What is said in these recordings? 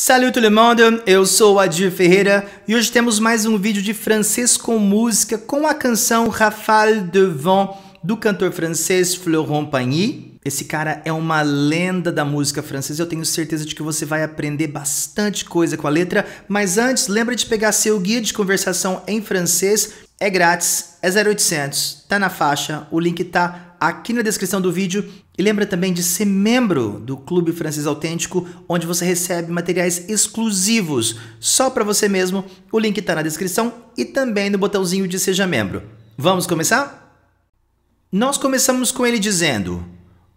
Salut tout le monde, eu sou Adil Ferreira e hoje temos mais um vídeo de francês com música com a canção Rafale de Vent do cantor francês Florent Pagny. Esse cara é uma lenda da música francesa, eu tenho certeza de que você vai aprender bastante coisa com a letra, mas antes, lembra de pegar seu guia de conversação em francês, é grátis, é 0800, tá na faixa, o link tá aqui na descrição do vídeo e lembra também de ser membro do Clube Francês Autêntico, onde você recebe materiais exclusivos só para você mesmo. O link está na descrição e também no botãozinho de seja membro. Vamos começar? Nós começamos com ele dizendo: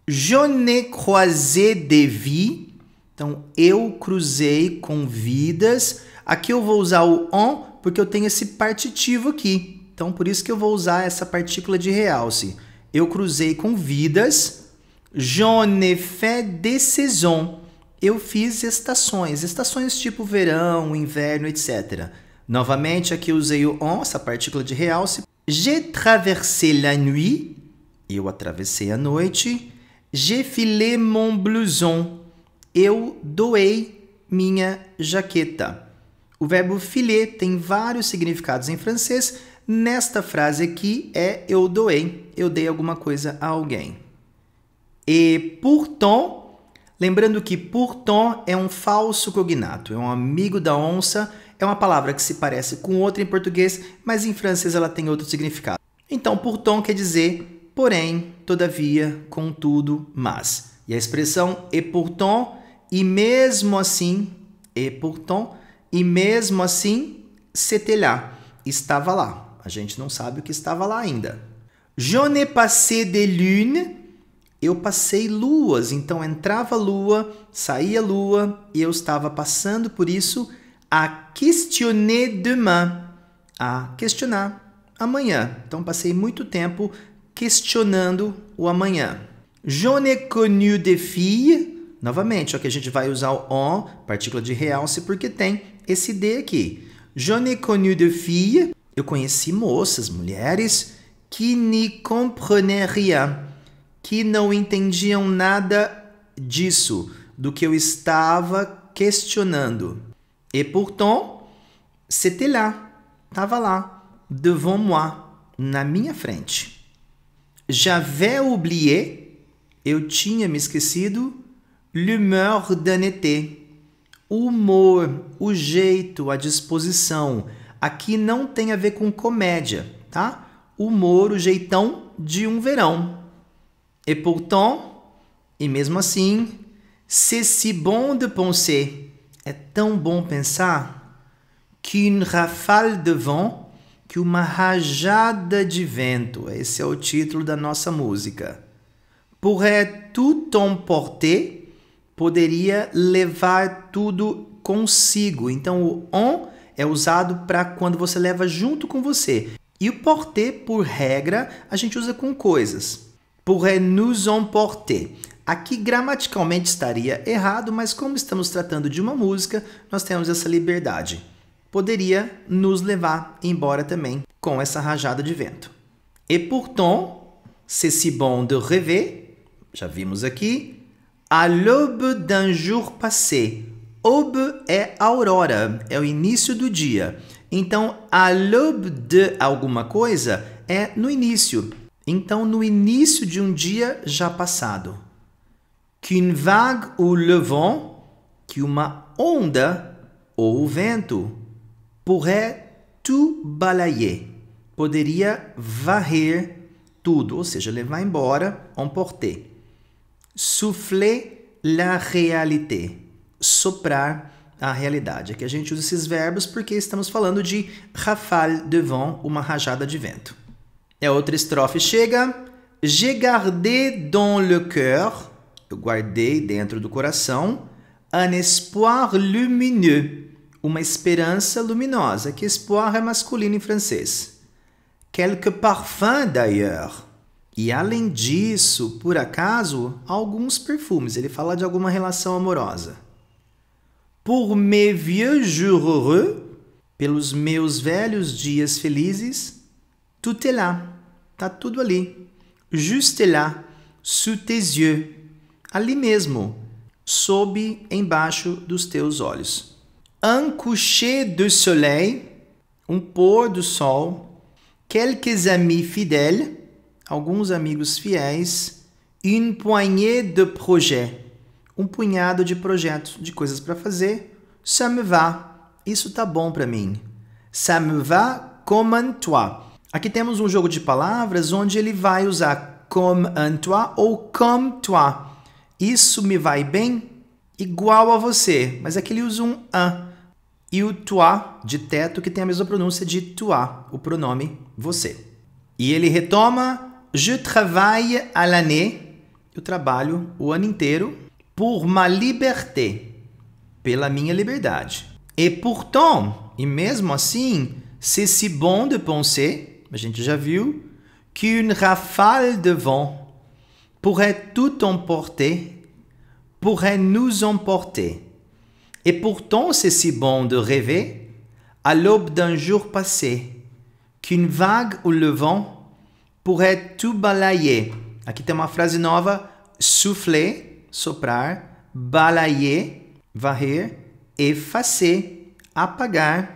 Je ne croisé de vie. Então, eu cruzei com vidas. Aqui eu vou usar o on porque eu tenho esse partitivo aqui. Então, por isso que eu vou usar essa partícula de realce. Eu cruzei com vidas J'en fait des saisons. Eu fiz estações, estações tipo verão, inverno, etc. Novamente, aqui usei o on, essa partícula de realce. J'ai traversé la nuit. Eu atravessei a noite. J'ai filé mon blouson. Eu doei minha jaqueta. O verbo filer tem vários significados em francês. Nesta frase aqui é eu doei, eu dei alguma coisa a alguém. E pourtant, lembrando que pourtant é um falso cognato, é um amigo da onça, é uma palavra que se parece com outra em português, mas em francês ela tem outro significado. Então, pourtant quer dizer porém, todavia, contudo, mas. E a expressão e pourtant, e mesmo assim, e pourtant, e mesmo assim, c'était là, estava lá. A gente não sabe o que estava lá ainda. Je n'ai passé de lune eu passei luas, então entrava lua, saía lua, e eu estava passando por isso a questionner demain, a questionar amanhã. Então passei muito tempo questionando o amanhã. Je n'ai connu de filles. Novamente, aqui a gente vai usar o on, partícula de realce, porque tem esse d aqui. Je n'ai connu de filles. Eu conheci moças, mulheres, que n'y comprenaient rien que não entendiam nada disso, do que eu estava questionando. E pourtant, c'était là, estava lá, devant moi, na minha frente. J'avais oublié, eu tinha me esquecido, l'humeur d'un été. O humor, o jeito, a disposição. Aqui não tem a ver com comédia, tá? Humor, o jeitão de um verão. Et pourtant, e mesmo assim, c'est si bon de penser, é tão bom pensar, qu'une rafale de vent, que uma rajada de vento, esse é o título da nossa música, pourrait tout emporter, poderia levar tudo consigo. Então o on é usado para quando você leva junto com você. E o porter, por regra, a gente usa com coisas pourrait nous emporter. Aqui gramaticalmente estaria errado, mas como estamos tratando de uma música, nós temos essa liberdade. Poderia nos levar embora também com essa rajada de vento. E pourtant, c'est si bon de rêver, já vimos aqui, à l'aube d'un jour passé. Aube é aurora, é o início do dia. Então, à l'aube de alguma coisa é no início. Então, no início de um dia já passado. Qu'une vague ou le vent, que uma onda ou o vento, pourrait tout balayer, poderia varrer tudo, ou seja, levar embora, emporter. Souffler la réalité, soprar a realidade. Aqui a gente usa esses verbos porque estamos falando de rafale de vent, uma rajada de vento. É a outra estrofe chega. J'ai gardé dans le cœur, eu guardei dentro do coração, un espoir lumineux, uma esperança luminosa, que espoir é masculino em francês. Quelque parfum d'ailleurs. E além disso, por acaso, alguns perfumes. Ele fala de alguma relação amorosa. Pour mes vieux jours heureux, pelos meus velhos dias felizes, Tout est là. Tá tudo ali. Juste là, sous tes yeux. Ali mesmo, sob embaixo dos teus olhos. Un coucher de soleil, um pôr do sol. Quelques amis fidèles, alguns amigos fiéis. Une poignée de projet, um punhado de projetos, de coisas para fazer. Ça me va, isso tá bom para mim. Ça me va comme toi Aqui temos um jogo de palavras onde ele vai usar comme un toi ou comme toi. Isso me vai bem igual a você, mas aqui ele usa um un e o toi de teto que tem a mesma pronúncia de toi, o pronome você. E ele retoma je travaille à l'année, eu trabalho o ano inteiro pour ma liberté, pela minha liberdade. Et pourtant, e mesmo assim, c'est si bon de penser a gente já viu, qu'une rafale de vent pourrait tout emporter, pourrait nous emporter. Et pourtant c'est si bon de rêver, à l'aube d'un jour passé, qu'une vague ou le vent pourrait tout balayer. Aqui tem uma frase nova, souffler, soprar, balayer, varrer, effacer, apagar.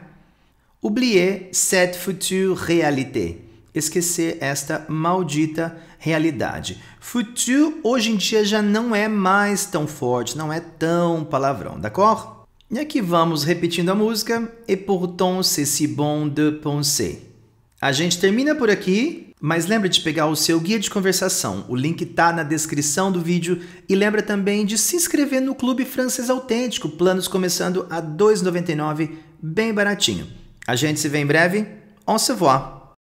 Oublier cette future réalité. Esquecer esta maldita realidade. Future hoje em dia já não é mais tão forte, não é tão palavrão, d'accord? E aqui vamos repetindo a música. et pourtant c'est si bon de penser. A gente termina por aqui, mas lembra de pegar o seu guia de conversação. O link tá na descrição do vídeo e lembra também de se inscrever no Clube Francês Autêntico. Planos começando a 2,99, bem baratinho. A gente se vê em breve. On se voit!